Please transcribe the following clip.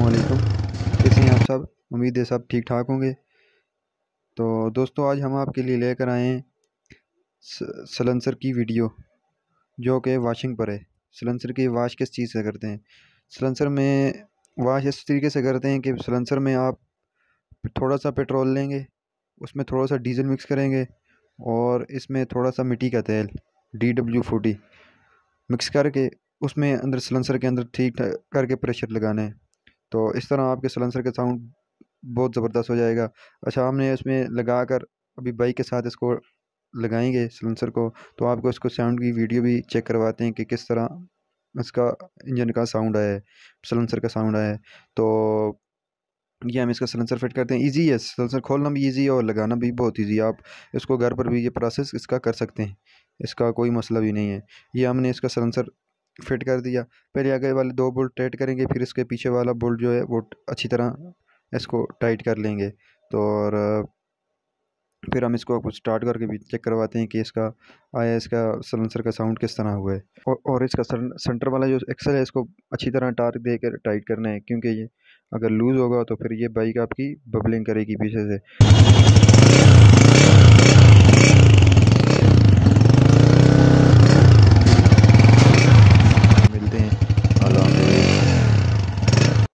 अस्सलाम कैसे हैं आप सब उम्मीद है सब ठीक ठाक होंगे तो दोस्तों आज हम आपके लिए लेकर आए हैं सलेंसर की वीडियो जो कि वाशिंग पर है सलेंसर की वाश किस चीज़ से करते हैं सलेंसर में वाश इस तरीके से करते हैं कि सलेंसर में आप थोड़ा सा पेट्रोल लेंगे उसमें थोड़ा सा डीजल मिक्स करेंगे और इसमें थोड़ा सा मिट्टी का तेल डी डब्ल्यू फोर्टी मिक्स करके उसमें अंदर सलेंसर के अंदर ठीक करके प्रेशर लगाना है तो इस तरह आपके सलेंसर का साउंड बहुत ज़बरदस्त हो जाएगा अच्छा हमने इसमें लगा कर अभी बाइक के साथ इसको लगाएंगे सलेंसर को तो आपको इसको साउंड की वीडियो भी चेक करवाते हैं कि किस तरह इसका इंजन का साउंड आया है सलेंसर का साउंड आया है तो ये हम इसका सलेंसर फिट करते हैं इजी है सलेंसर खोलना भी इजी है और लगाना भी बहुत इजी है आप इसको घर पर भी ये प्रोसेस इसका कर सकते हैं इसका कोई मसला भी नहीं है ये हमने इसका सलेंसर फिट कर दिया पहले आगे वाले दो बोल्ट टाइट करेंगे फिर इसके पीछे वाला बोल्ट जो है वो अच्छी तरह इसको टाइट कर लेंगे तो और फिर हम इसको स्टार्ट करके भी चेक करवाते हैं कि इसका आया इसका सलेंसर का साउंड किस तरह हुआ है और, और इसका सेंटर वाला जो एक्सल है इसको अच्छी तरह टार्क दे कर टाइट करना है क्योंकि ये अगर लूज़ होगा तो फिर ये बाइक आपकी बबलिंग करेगी पीछे से